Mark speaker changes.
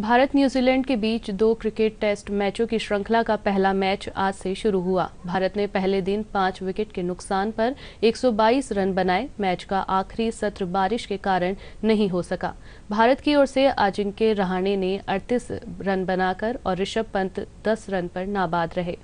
Speaker 1: Bharat New Zealand के बीच दो cricket test मैचों की श्रृंखला का पहला मैच आज से शुरू हुआ भारत ने पहले दिन पांच विकेट के नुकसान पर 122 रन बनाए मैच का आखिरी सत्र बारिश के कारण नहीं हो सका भारत की ओर से अजिंक्य रहाणे ने 38 रन बनाकर और ऋषभ पंत 10 रन पर नाबाद रहे